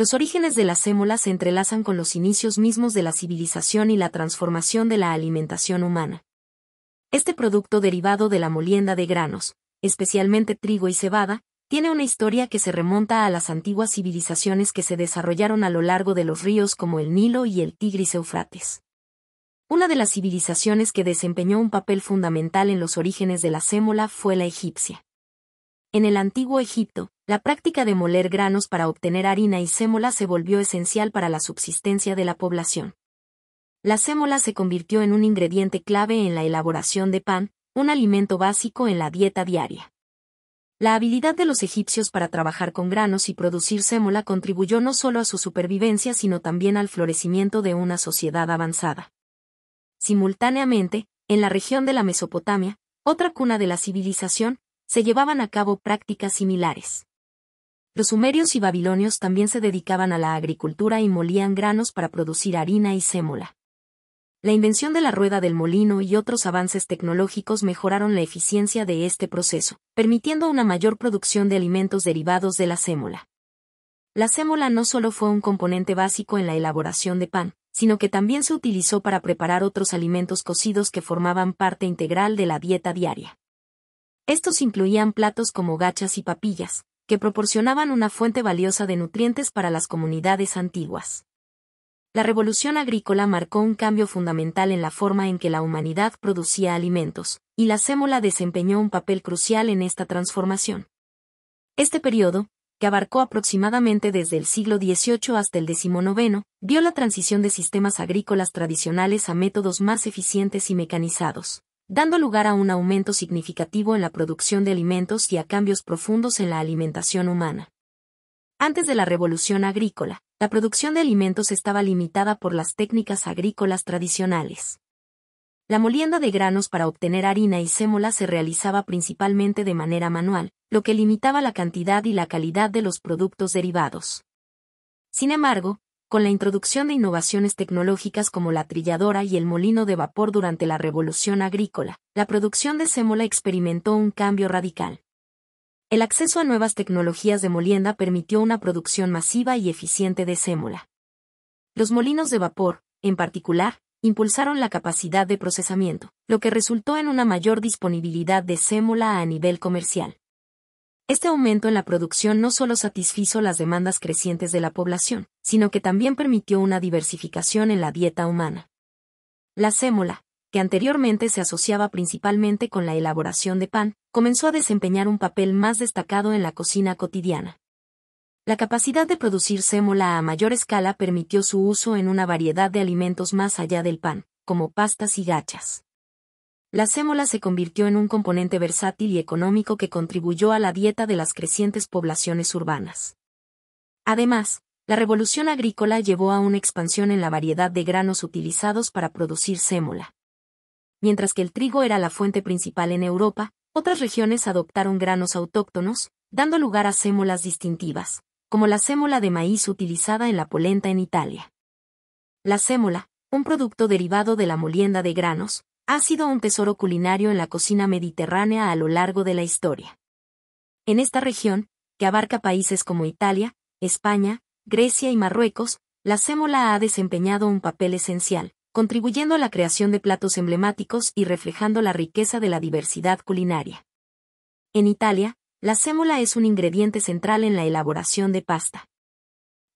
Los orígenes de la sémola se entrelazan con los inicios mismos de la civilización y la transformación de la alimentación humana. Este producto derivado de la molienda de granos, especialmente trigo y cebada, tiene una historia que se remonta a las antiguas civilizaciones que se desarrollaron a lo largo de los ríos como el Nilo y el Tigris Eufrates. Una de las civilizaciones que desempeñó un papel fundamental en los orígenes de la sémola fue la egipcia. En el antiguo Egipto, la práctica de moler granos para obtener harina y sémola se volvió esencial para la subsistencia de la población. La sémola se convirtió en un ingrediente clave en la elaboración de pan, un alimento básico en la dieta diaria. La habilidad de los egipcios para trabajar con granos y producir sémola contribuyó no solo a su supervivencia sino también al florecimiento de una sociedad avanzada. Simultáneamente, en la región de la Mesopotamia, otra cuna de la civilización, se llevaban a cabo prácticas similares. Los sumerios y babilonios también se dedicaban a la agricultura y molían granos para producir harina y sémola. La invención de la rueda del molino y otros avances tecnológicos mejoraron la eficiencia de este proceso, permitiendo una mayor producción de alimentos derivados de la sémola. La sémola no solo fue un componente básico en la elaboración de pan, sino que también se utilizó para preparar otros alimentos cocidos que formaban parte integral de la dieta diaria. Estos incluían platos como gachas y papillas, que proporcionaban una fuente valiosa de nutrientes para las comunidades antiguas. La revolución agrícola marcó un cambio fundamental en la forma en que la humanidad producía alimentos, y la sémola desempeñó un papel crucial en esta transformación. Este periodo, que abarcó aproximadamente desde el siglo XVIII hasta el XIX, vio la transición de sistemas agrícolas tradicionales a métodos más eficientes y mecanizados dando lugar a un aumento significativo en la producción de alimentos y a cambios profundos en la alimentación humana. Antes de la revolución agrícola, la producción de alimentos estaba limitada por las técnicas agrícolas tradicionales. La molienda de granos para obtener harina y sémola se realizaba principalmente de manera manual, lo que limitaba la cantidad y la calidad de los productos derivados. Sin embargo, con la introducción de innovaciones tecnológicas como la trilladora y el molino de vapor durante la revolución agrícola, la producción de sémola experimentó un cambio radical. El acceso a nuevas tecnologías de molienda permitió una producción masiva y eficiente de sémola. Los molinos de vapor, en particular, impulsaron la capacidad de procesamiento, lo que resultó en una mayor disponibilidad de sémola a nivel comercial. Este aumento en la producción no solo satisfizo las demandas crecientes de la población, sino que también permitió una diversificación en la dieta humana. La sémola, que anteriormente se asociaba principalmente con la elaboración de pan, comenzó a desempeñar un papel más destacado en la cocina cotidiana. La capacidad de producir sémola a mayor escala permitió su uso en una variedad de alimentos más allá del pan, como pastas y gachas. La sémola se convirtió en un componente versátil y económico que contribuyó a la dieta de las crecientes poblaciones urbanas. Además, la revolución agrícola llevó a una expansión en la variedad de granos utilizados para producir sémola. Mientras que el trigo era la fuente principal en Europa, otras regiones adoptaron granos autóctonos, dando lugar a sémolas distintivas, como la sémola de maíz utilizada en la polenta en Italia. La sémola, un producto derivado de la molienda de granos, ha sido un tesoro culinario en la cocina mediterránea a lo largo de la historia. En esta región, que abarca países como Italia, España, Grecia y Marruecos, la sémola ha desempeñado un papel esencial, contribuyendo a la creación de platos emblemáticos y reflejando la riqueza de la diversidad culinaria. En Italia, la sémola es un ingrediente central en la elaboración de pasta.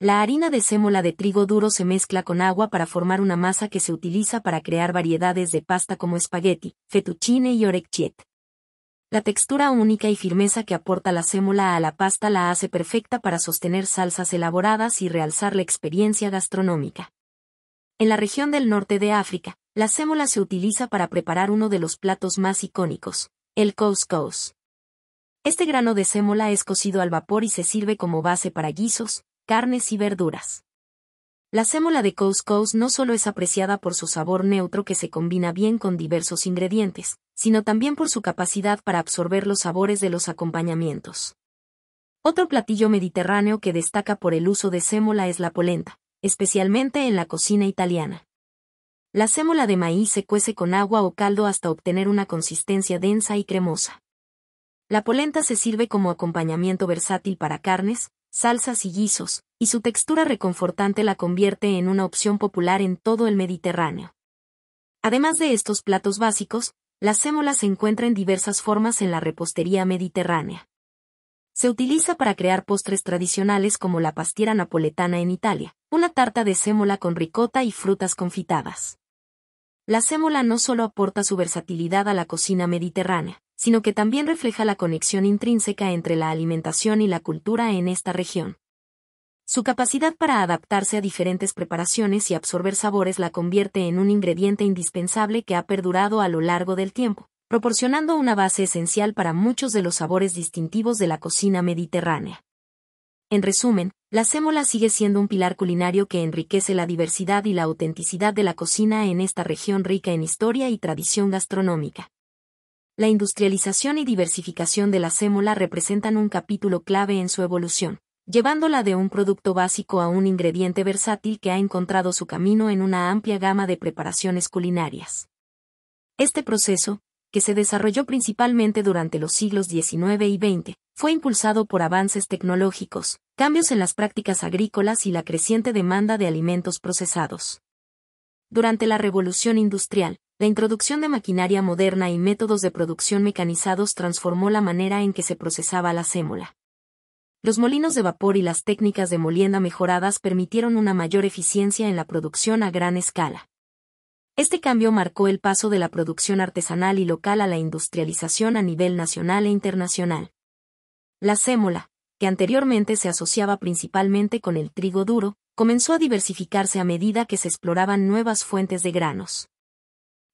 La harina de sémola de trigo duro se mezcla con agua para formar una masa que se utiliza para crear variedades de pasta como espagueti, fettuccine y orecchiet. La textura única y firmeza que aporta la sémola a la pasta la hace perfecta para sostener salsas elaboradas y realzar la experiencia gastronómica. En la región del norte de África, la sémola se utiliza para preparar uno de los platos más icónicos, el couscous. Este grano de sémola es cocido al vapor y se sirve como base para guisos, carnes y verduras. La sémola de couscous no solo es apreciada por su sabor neutro que se combina bien con diversos ingredientes, sino también por su capacidad para absorber los sabores de los acompañamientos. Otro platillo mediterráneo que destaca por el uso de sémola es la polenta, especialmente en la cocina italiana. La sémola de maíz se cuece con agua o caldo hasta obtener una consistencia densa y cremosa. La polenta se sirve como acompañamiento versátil para carnes, salsas y guisos, y su textura reconfortante la convierte en una opción popular en todo el Mediterráneo. Además de estos platos básicos, la sémola se encuentra en diversas formas en la repostería mediterránea. Se utiliza para crear postres tradicionales como la pastiera napoletana en Italia, una tarta de sémola con ricota y frutas confitadas. La sémola no solo aporta su versatilidad a la cocina mediterránea, sino que también refleja la conexión intrínseca entre la alimentación y la cultura en esta región. Su capacidad para adaptarse a diferentes preparaciones y absorber sabores la convierte en un ingrediente indispensable que ha perdurado a lo largo del tiempo, proporcionando una base esencial para muchos de los sabores distintivos de la cocina mediterránea. En resumen, la sémola sigue siendo un pilar culinario que enriquece la diversidad y la autenticidad de la cocina en esta región rica en historia y tradición gastronómica. La industrialización y diversificación de la sémola representan un capítulo clave en su evolución, llevándola de un producto básico a un ingrediente versátil que ha encontrado su camino en una amplia gama de preparaciones culinarias. Este proceso, que se desarrolló principalmente durante los siglos XIX y XX, fue impulsado por avances tecnológicos, cambios en las prácticas agrícolas y la creciente demanda de alimentos procesados. Durante la Revolución Industrial, la introducción de maquinaria moderna y métodos de producción mecanizados transformó la manera en que se procesaba la sémola. Los molinos de vapor y las técnicas de molienda mejoradas permitieron una mayor eficiencia en la producción a gran escala. Este cambio marcó el paso de la producción artesanal y local a la industrialización a nivel nacional e internacional. La sémola, que anteriormente se asociaba principalmente con el trigo duro, comenzó a diversificarse a medida que se exploraban nuevas fuentes de granos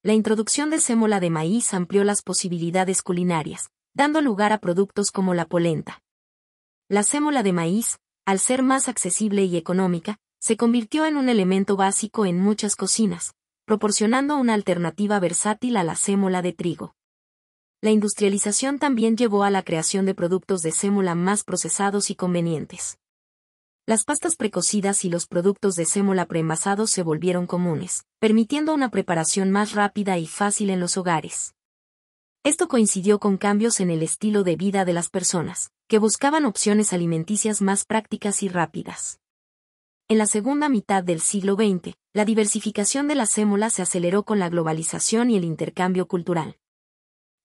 la introducción de sémola de maíz amplió las posibilidades culinarias, dando lugar a productos como la polenta. La sémola de maíz, al ser más accesible y económica, se convirtió en un elemento básico en muchas cocinas, proporcionando una alternativa versátil a la sémola de trigo. La industrialización también llevó a la creación de productos de sémola más procesados y convenientes. Las pastas precocidas y los productos de sémola preenvasados se volvieron comunes, permitiendo una preparación más rápida y fácil en los hogares. Esto coincidió con cambios en el estilo de vida de las personas, que buscaban opciones alimenticias más prácticas y rápidas. En la segunda mitad del siglo XX, la diversificación de la sémola se aceleró con la globalización y el intercambio cultural.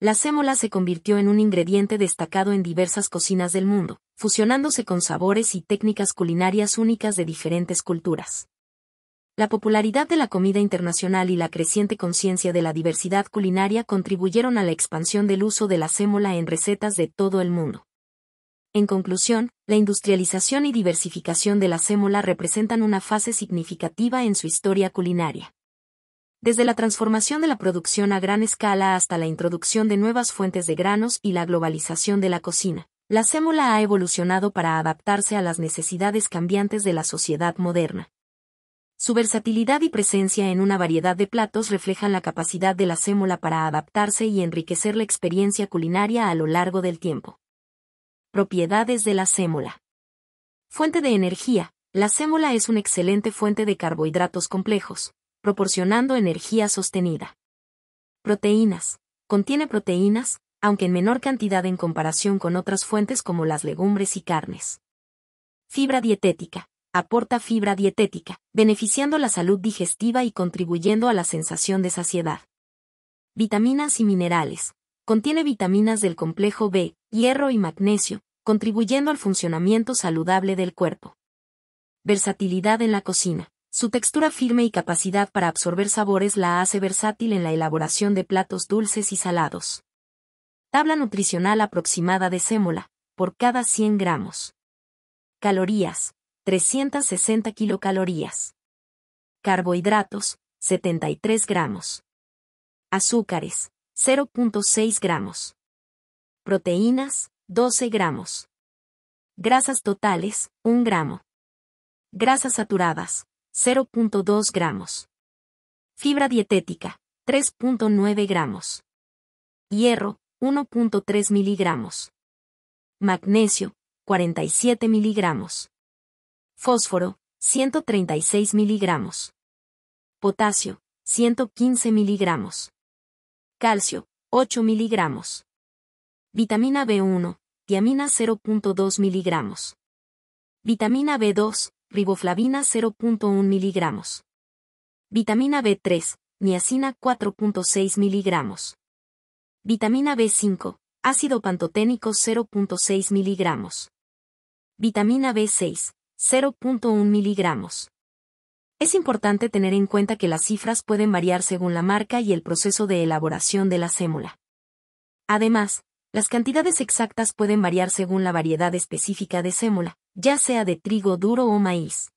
La sémola se convirtió en un ingrediente destacado en diversas cocinas del mundo, fusionándose con sabores y técnicas culinarias únicas de diferentes culturas. La popularidad de la comida internacional y la creciente conciencia de la diversidad culinaria contribuyeron a la expansión del uso de la sémola en recetas de todo el mundo. En conclusión, la industrialización y diversificación de la sémola representan una fase significativa en su historia culinaria desde la transformación de la producción a gran escala hasta la introducción de nuevas fuentes de granos y la globalización de la cocina. La sémola ha evolucionado para adaptarse a las necesidades cambiantes de la sociedad moderna. Su versatilidad y presencia en una variedad de platos reflejan la capacidad de la sémola para adaptarse y enriquecer la experiencia culinaria a lo largo del tiempo. Propiedades de la sémola. Fuente de energía. La sémola es una excelente fuente de carbohidratos complejos, proporcionando energía sostenida. Proteínas. Contiene proteínas, aunque en menor cantidad en comparación con otras fuentes como las legumbres y carnes. Fibra dietética. Aporta fibra dietética, beneficiando la salud digestiva y contribuyendo a la sensación de saciedad. Vitaminas y minerales. Contiene vitaminas del complejo B, hierro y magnesio, contribuyendo al funcionamiento saludable del cuerpo. Versatilidad en la cocina. Su textura firme y capacidad para absorber sabores la hace versátil en la elaboración de platos dulces y salados. Tabla nutricional aproximada de sémola, por cada 100 gramos. Calorías, 360 kilocalorías. Carbohidratos, 73 gramos. Azúcares, 0.6 gramos. Proteínas, 12 gramos. Grasas totales, 1 gramo. Grasas saturadas, 0.2 gramos. Fibra dietética, 3.9 gramos. Hierro, 1.3 miligramos. Magnesio, 47 miligramos. Fósforo, 136 miligramos. Potasio, 115 miligramos. Calcio, 8 miligramos. Vitamina B1, tiamina 0.2 miligramos. Vitamina B2, riboflavina 0.1 miligramos. Vitamina B3, niacina 4.6 miligramos. Vitamina B5, ácido pantoténico 0.6 miligramos. Vitamina B6, 0.1 miligramos. Es importante tener en cuenta que las cifras pueden variar según la marca y el proceso de elaboración de la cémula. Además, las cantidades exactas pueden variar según la variedad específica de sémola, ya sea de trigo duro o maíz.